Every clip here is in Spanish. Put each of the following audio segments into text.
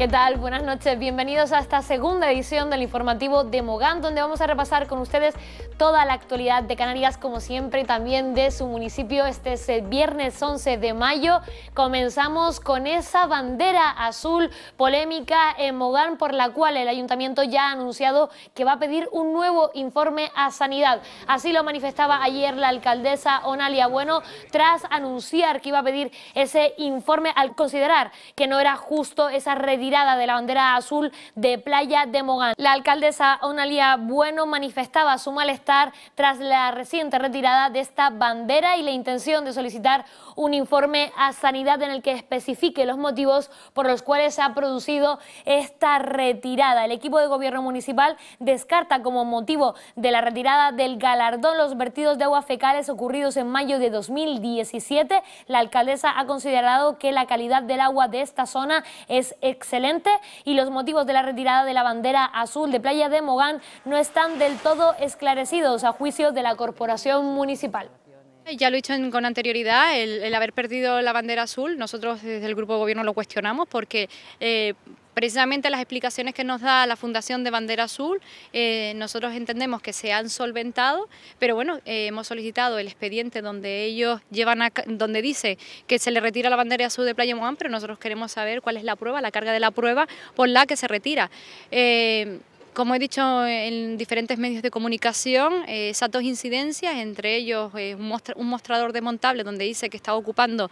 ¿Qué tal? Buenas noches. Bienvenidos a esta segunda edición del informativo de Mogán, donde vamos a repasar con ustedes toda la actualidad de Canarias, como siempre, también de su municipio. Este es el viernes 11 de mayo. Comenzamos con esa bandera azul polémica en Mogán, por la cual el ayuntamiento ya ha anunciado que va a pedir un nuevo informe a Sanidad. Así lo manifestaba ayer la alcaldesa Onalia Bueno, tras anunciar que iba a pedir ese informe al considerar que no era justo esa redirección de la bandera azul de Playa de Mogán. La alcaldesa Onalia Bueno manifestaba su malestar tras la reciente retirada de esta bandera y la intención de solicitar un informe a Sanidad en el que especifique los motivos por los cuales se ha producido esta retirada. El equipo de gobierno municipal descarta como motivo de la retirada del galardón los vertidos de aguas fecales ocurridos en mayo de 2017. La alcaldesa ha considerado que la calidad del agua de esta zona es excelente y los motivos de la retirada de la bandera azul de Playa de Mogán no están del todo esclarecidos a juicio de la Corporación Municipal. Ya lo he dicho con anterioridad, el, haber perdido la bandera azul, nosotros desde el Grupo de Gobierno lo cuestionamos porque... Eh, Precisamente las explicaciones que nos da la Fundación de Bandera Azul, eh, nosotros entendemos que se han solventado, pero bueno, eh, hemos solicitado el expediente donde ellos llevan, a, donde dice que se le retira la bandera azul de Playa Moán, pero nosotros queremos saber cuál es la prueba, la carga de la prueba por la que se retira. Eh, como he dicho en diferentes medios de comunicación, esas dos incidencias, entre ellos un, mostrador desmontable donde dice que está ocupando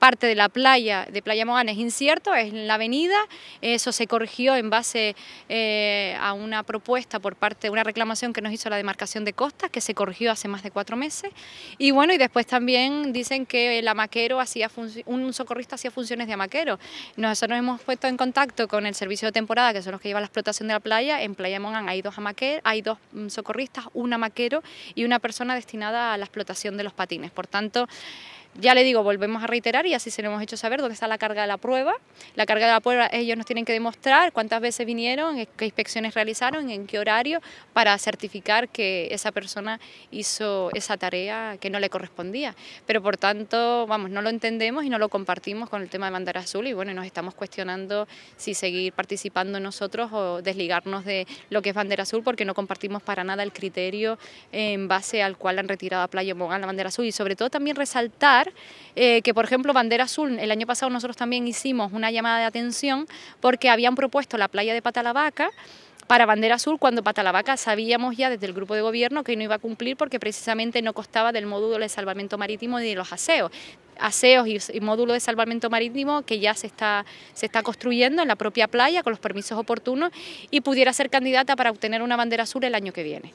parte de la playa de Playa Mogán es incierto, es en la avenida, eso se corrigió en base eh, a una propuesta por parte de una reclamación que nos hizo la demarcación de costas, que se corrigió hace más de cuatro meses, y bueno, y después también dicen que el amaquero hacía un socorrista hacía funciones de amaquero, nosotros nos hemos puesto en contacto con el servicio de temporada, que son los que llevan la explotación de la playa, en Playa Mogán hay dos amaqueros, hay dos mm, socorristas, un amaquero y una persona destinada a la explotación de los patines, por tanto, ya le digo, volvemos a reiterar y así se lo hemos hecho saber dónde está la carga de la prueba. La carga de la prueba ellos nos tienen que demostrar cuántas veces vinieron, qué inspecciones realizaron, en qué horario, para certificar que esa persona hizo esa tarea que no le correspondía. Pero por tanto, vamos, no lo entendemos y no lo compartimos con el tema de bandera azul y bueno, nos estamos cuestionando si seguir participando nosotros o desligarnos de lo que es bandera azul porque no compartimos para nada el criterio en base al cual han retirado a Playa Mogán la bandera azul y sobre todo también resaltar eh, que, por ejemplo, Bandera Azul, el año pasado nosotros también hicimos una llamada de atención porque habían propuesto la playa de Patalabaca para Bandera Azul cuando Patalabaca sabíamos ya desde el grupo de gobierno que no iba a cumplir porque precisamente no costaba del módulo de salvamento marítimo ni de los aseos. Aseos y, módulo de salvamento marítimo que ya se está, se está construyendo en la propia playa con los permisos oportunos y pudiera ser candidata para obtener una bandera azul el año que viene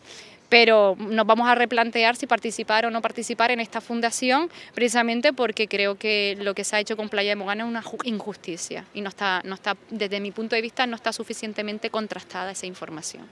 pero nos vamos a replantear si participar o no participar en esta fundación, precisamente porque creo que lo que se ha hecho con Playa de Mogana es una injusticia y no está, no está, desde mi punto de vista, no está suficientemente contrastada esa información.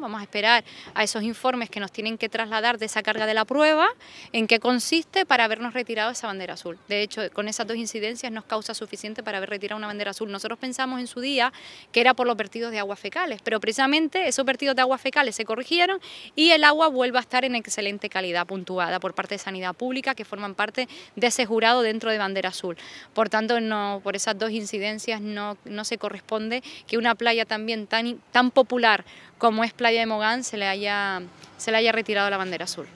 Vamos a esperar a esos informes que nos tienen que trasladar de esa carga de la prueba, en qué consiste para habernos retirado esa bandera azul. De hecho, con esas dos incidencias nos causa suficiente para haber retirado una bandera azul. Nosotros pensamos en su día que era por los vertidos de aguas fecales, pero precisamente esos vertidos de aguas fecales se corrigieron y el agua vuelve a estar en excelente calidad puntuada por parte de Sanidad Pública, que forman parte de ese jurado dentro de bandera azul. Por tanto, no, por esas dos incidencias no, no se corresponde que una playa también tan, tan popular como es de Mogán se le haya, se le haya retirado la bandera azul.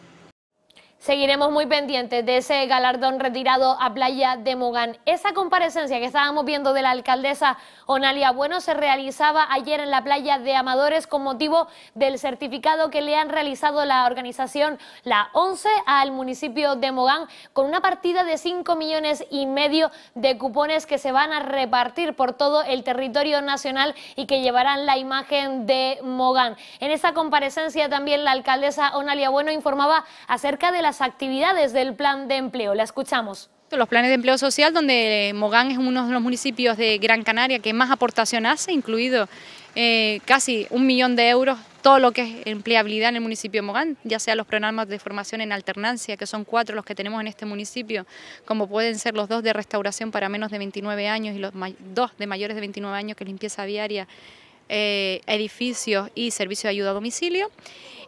Seguiremos muy pendientes de ese galardón retirado a Playa de Mogán. Esa comparecencia que estábamos viendo de la alcaldesa Onalia Bueno se realizaba ayer en la playa de Amadores con motivo del certificado que le han realizado la organización La 11 al municipio de Mogán con una partida de 5 millones y medio de cupones que se van a repartir por todo el territorio nacional y que llevarán la imagen de Mogán. En esa comparecencia también la alcaldesa Onalia Bueno informaba acerca de la las actividades del plan de empleo. La escuchamos. Los planes de empleo social, donde Mogán es uno de los municipios de Gran Canaria que más aportación hace, incluido eh, casi un millón de euros todo lo que es empleabilidad en el municipio de Mogán, ya sea los programas de formación en alternancia, que son cuatro los que tenemos en este municipio, como pueden ser los dos de restauración para menos de 29 años y los dos de mayores de 29 años, que es limpieza diaria... Eh, edificios y servicio de ayuda a domicilio.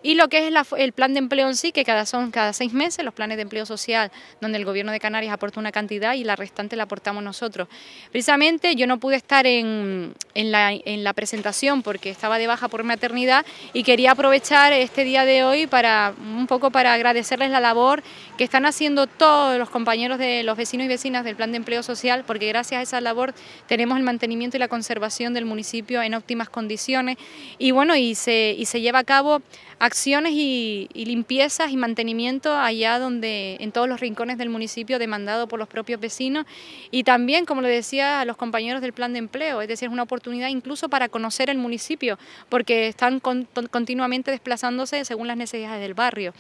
Y lo que es el plan de empleo en sí, que cada son cada seis meses los planes de empleo social, donde el gobierno de Canarias aporta una cantidad y la restante la aportamos nosotros. Precisamente yo no pude estar en, la, presentación porque estaba de baja por maternidad y quería aprovechar este día de hoy para un poco para agradecerles la labor que están haciendo todos los compañeros de los vecinos y vecinas del plan de empleo social, porque gracias a esa labor tenemos el mantenimiento y la conservación del municipio en óptimas condiciones y bueno, y se, y se lleva a cabo acciones y, limpiezas y mantenimiento allá donde, en todos los rincones del municipio demandado por los propios vecinos y también, como le decía, a los compañeros del plan de empleo, es decir, es una oportunidad incluso para conocer el municipio porque están continuamente desplazándose según las necesidades del barrio.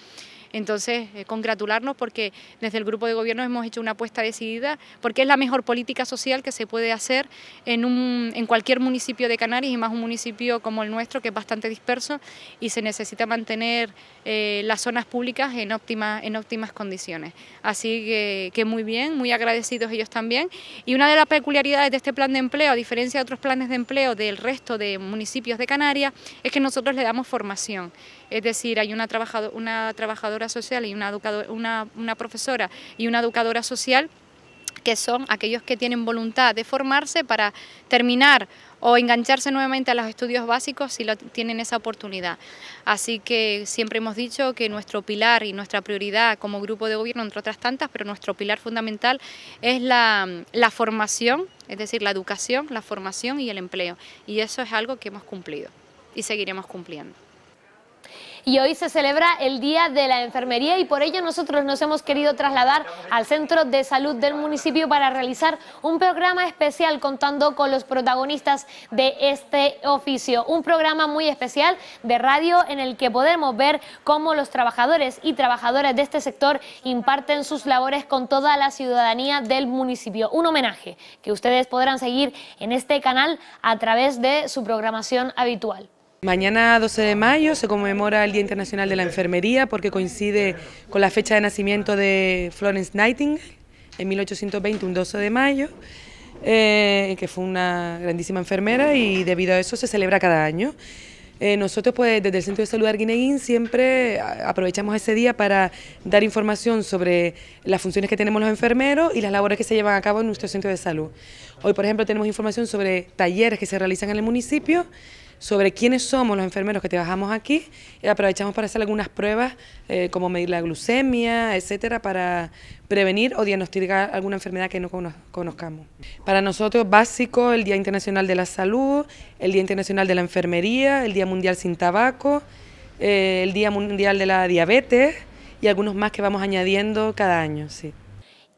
Entonces, eh, congratularnos porque desde el grupo de gobierno hemos hecho una apuesta decidida porque es la mejor política social que se puede hacer en, cualquier municipio de Canarias y más un municipio como el nuestro que es bastante disperso y se necesita mantener eh, las zonas públicas en, en óptimas condiciones. Así que, que muy bien, muy agradecidos ellos también. Y una de las peculiaridades de este plan de empleo, a diferencia de otros planes de empleo del resto de municipios de Canarias, es que nosotros le damos formación es decir, hay una, una trabajadora social y una, profesora y una educadora social que son aquellos que tienen voluntad de formarse para terminar o engancharse nuevamente a los estudios básicos si lo tienen esa oportunidad. Así que siempre hemos dicho que nuestro pilar y nuestra prioridad como grupo de gobierno, entre otras tantas, pero nuestro pilar fundamental es la formación, es decir, la educación, la formación y el empleo. Y eso es algo que hemos cumplido y seguiremos cumpliendo y hoy se celebra el Día de la Enfermería y por ello nosotros nos hemos querido trasladar al Centro de Salud del municipio para realizar un programa especial contando con los protagonistas de este oficio. Un programa muy especial de radio en el que podemos ver cómo los trabajadores y trabajadoras de este sector imparten sus labores con toda la ciudadanía del municipio. Un homenaje que ustedes podrán seguir en este canal a través de su programación habitual. Mañana 12 de mayo se conmemora el Día Internacional de la Enfermería porque coincide con la fecha de nacimiento de Florence Nightingale en 1820, un 12 de mayo, eh, que fue una grandísima enfermera y debido a eso se celebra cada año. Eh, nosotros pues, desde el Centro de Salud Arguineguín siempre aprovechamos ese día para dar información sobre las funciones que tenemos los enfermeros y las labores que se llevan a cabo en nuestro centro de salud. Hoy por ejemplo tenemos información sobre talleres que se realizan en el municipio, sobre quiénes somos los enfermeros que trabajamos aquí aprovechamos para hacer algunas pruebas eh, como medir la glucemia, etcétera, para prevenir o diagnosticar alguna enfermedad que no conozcamos. Para nosotros básico el Día Internacional de la Salud, el Día Internacional de la Enfermería, el Día Mundial sin Tabaco, eh, el Día Mundial de la Diabetes y algunos más que vamos añadiendo cada año, sí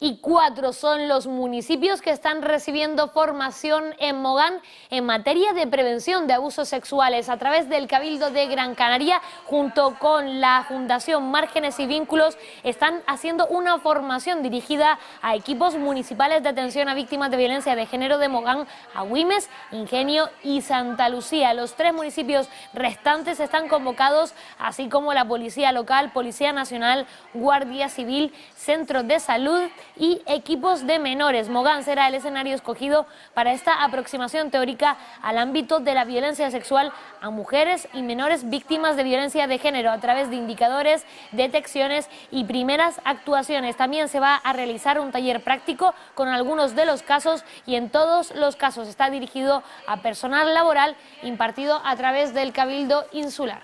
y cuatro son los municipios que están recibiendo formación en Mogán en materia de prevención de abusos sexuales a través del Cabildo de Gran Canaria junto con la Fundación Márgenes y Vínculos están haciendo una formación dirigida a equipos municipales de atención a víctimas de violencia de género de Mogán, a Agüimes, Ingenio y Santa Lucía. Los tres municipios restantes están convocados así como la Policía Local, Policía Nacional, Guardia Civil, Centro de Salud, y equipos de menores. Mogán será el escenario escogido para esta aproximación teórica al ámbito de la violencia sexual a mujeres y menores víctimas de violencia de género a través de indicadores, detecciones y primeras actuaciones. También se va a realizar un taller práctico con algunos de los casos y en todos los casos está dirigido a personal laboral impartido a través del Cabildo Insular.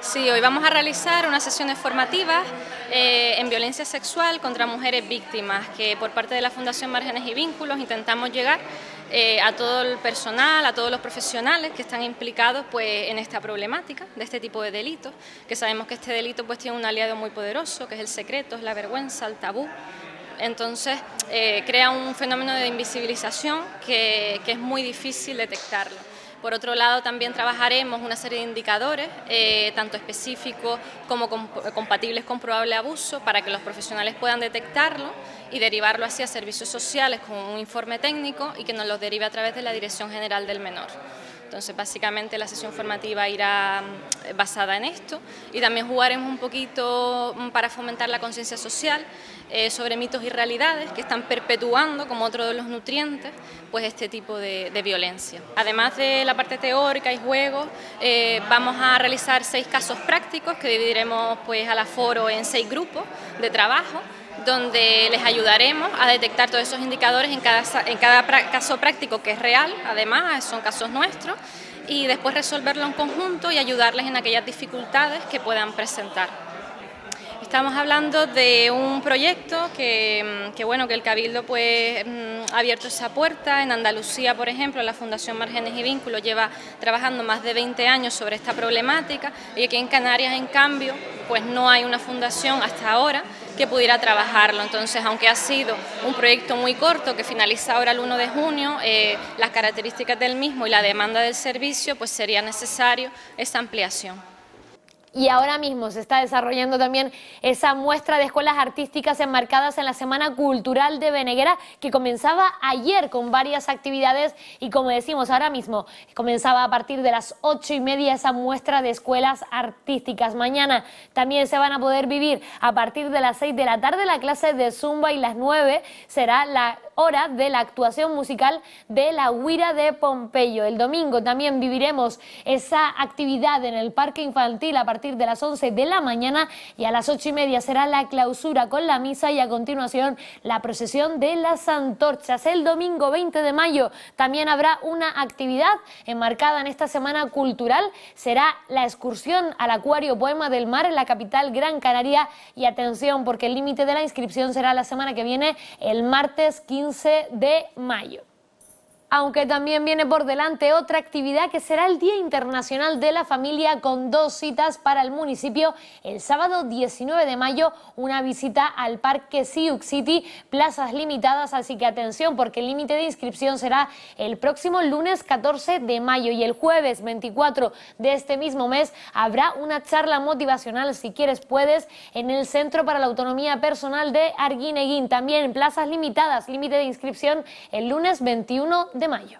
Sí, hoy vamos a realizar unas sesiones formativas eh, en violencia sexual contra mujeres víctimas, que por parte de la Fundación Márgenes y Vínculos intentamos llegar eh, a todo el personal, a todos los profesionales que están implicados pues, en esta problemática de este tipo de delitos, que sabemos que este delito pues, tiene un aliado muy poderoso, que es el secreto, es la vergüenza, el tabú, entonces eh, crea un fenómeno de invisibilización que es muy difícil detectarlo. Por otro lado, también trabajaremos una serie de indicadores, eh, tanto específicos como compatibles con probable abuso, para que los profesionales puedan detectarlo y derivarlo hacia servicios sociales con un informe técnico y que nos los derive a través de la Dirección General del Menor. Entonces, básicamente la sesión formativa irá mm, basada en esto y también jugaremos un poquito mm, para fomentar la conciencia social eh, sobre mitos y realidades que están perpetuando como otro de los nutrientes pues este tipo de, violencia. Además de la parte teórica y juego, eh, vamos a realizar seis casos prácticos que dividiremos pues la foro en seis grupos de trabajo donde les ayudaremos a detectar todos esos indicadores cada, en cada caso práctico que es real, además son casos nuestros, y después resolverlo en conjunto y ayudarles en aquellas dificultades que puedan presentar. Estamos hablando de un proyecto que, mm, bueno que el Cabildo pues mm, ha abierto esa puerta. En Andalucía, por ejemplo, la Fundación Márgenes y Vínculos lleva trabajando más de 20 años sobre esta problemática y aquí en Canarias, en cambio, pues no hay una fundación hasta ahora que pudiera trabajarlo. Entonces, aunque ha sido un proyecto muy corto que finaliza ahora el 1 de junio, eh, las características del mismo y la demanda del servicio, pues sería necesario esa ampliación. Y ahora mismo se está desarrollando también esa muestra de escuelas artísticas enmarcadas en la Semana Cultural de Beneguera que comenzaba ayer con varias actividades y como decimos ahora mismo comenzaba a partir de las ocho y media esa muestra de escuelas artísticas. Mañana también se van a poder vivir a partir de las seis de la tarde la clase de Zumba y las nueve será la ...hora de la actuación musical de la Huira de Pompeyo. El domingo también viviremos esa actividad en el Parque Infantil a partir de las 11 de la mañana y a las 8 y media será la clausura con la misa y a continuación la procesión de las antorchas. El domingo 20 de mayo también habrá una actividad enmarcada en esta semana cultural. Será la excursión al Acuario Poema del Mar en la capital Gran Canaria y atención porque el límite de la inscripción será la semana que viene el martes 15 de mayo. Aunque también viene por delante otra actividad que será el Día Internacional de la Familia con dos citas para el municipio. El sábado 19 de mayo una visita al Parque Sioux City, plazas limitadas, así que atención porque el límite de inscripción será el próximo lunes 14 de mayo y el jueves 24 de este mismo mes habrá una charla motivacional, si quieres puedes, en el Centro para la Autonomía Personal de Arguineguín. También plazas limitadas, límite de inscripción el lunes 21 de de mayo.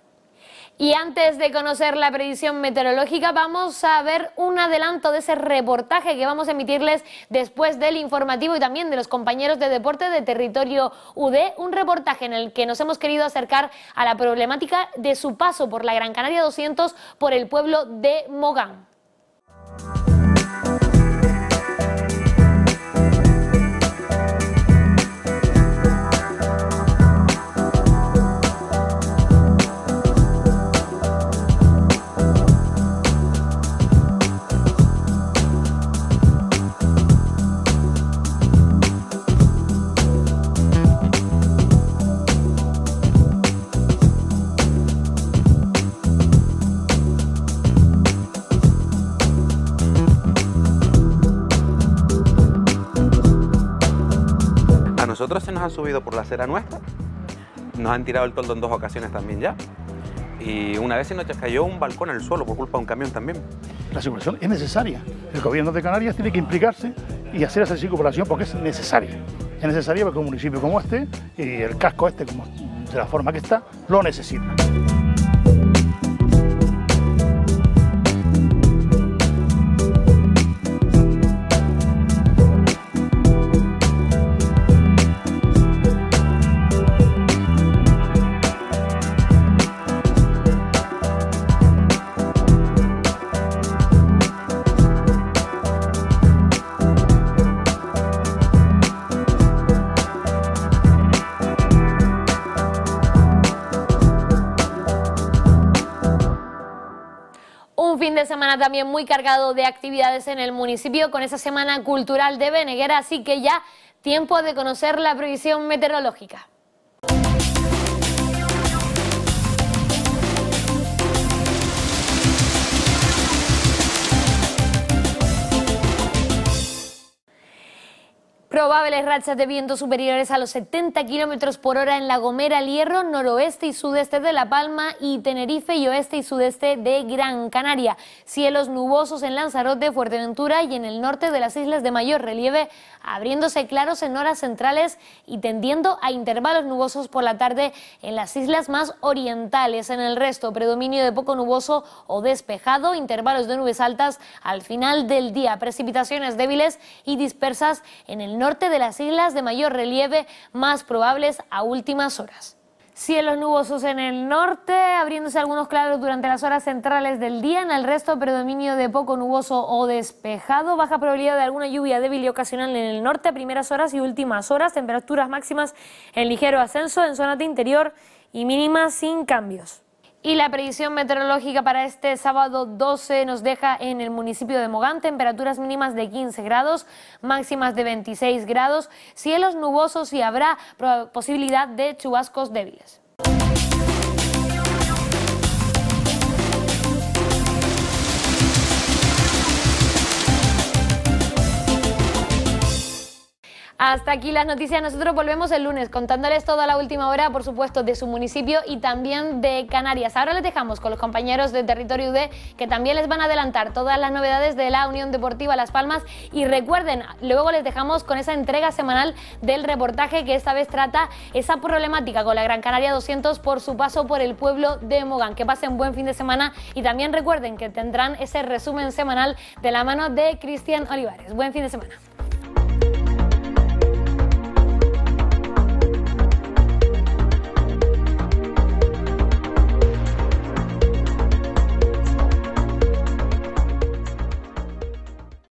Y antes de conocer la predicción meteorológica, vamos a ver un adelanto de ese reportaje que vamos a emitirles después del informativo y también de los compañeros de deporte de territorio UD, un reportaje en el que nos hemos querido acercar a la problemática de su paso por la Gran Canaria 200 por el pueblo de Mogán. subido por la acera nuestra, nos han tirado el toldo en dos ocasiones también ya. Y una vez se nos cayó un balcón al suelo por culpa de un camión también. La circulación es necesaria. El gobierno de Canarias tiene que implicarse y hacer esa circulación porque es necesaria. Es necesaria porque un municipio como este y el casco este como de la forma que está lo necesita. también muy cargado de actividades en el municipio con esa semana cultural de Beneguera, así que ya tiempo de conocer la previsión meteorológica. Probables rachas de viento superiores a los 70 kilómetros por hora en La Gomera, Hierro, noroeste y sudeste de La Palma y Tenerife y oeste y sudeste de Gran Canaria. Cielos nubosos en Lanzarote, Fuerteventura y en el norte de las islas de mayor relieve, abriéndose claros en horas centrales y tendiendo a intervalos nubosos por la tarde en las islas más orientales. En el resto, predominio de poco nuboso o despejado, intervalos de nubes altas al final del día, precipitaciones débiles y dispersas en el norte de las islas de mayor relieve, más probables a últimas horas. Cielos nubosos en el norte, abriéndose algunos claros durante las horas centrales del día. En el resto, predominio de poco nuboso o despejado. Baja probabilidad de alguna lluvia débil y ocasional en el norte a primeras horas y últimas horas. Temperaturas máximas en ligero ascenso en zonas de interior y mínimas sin cambios. Y la previsión meteorológica para este sábado 12 nos deja en el municipio de Mogán temperaturas mínimas de 15 grados, máximas de 26 grados, cielos nubosos y habrá posibilidad de chubascos débiles. Hasta aquí las noticias. Nosotros volvemos el lunes contándoles toda la última hora, por supuesto, de su municipio y también de Canarias. Ahora les dejamos con los compañeros de Territorio UD que también les van a adelantar todas las novedades de la Unión Deportiva Las Palmas. Y recuerden, luego les dejamos con esa entrega semanal del reportaje que esta vez trata esa problemática con la Gran Canaria 200 por su paso por el pueblo de Mogán. Que pasen buen fin de semana y también recuerden que tendrán ese resumen semanal de la mano de Cristian Olivares. Buen fin de semana.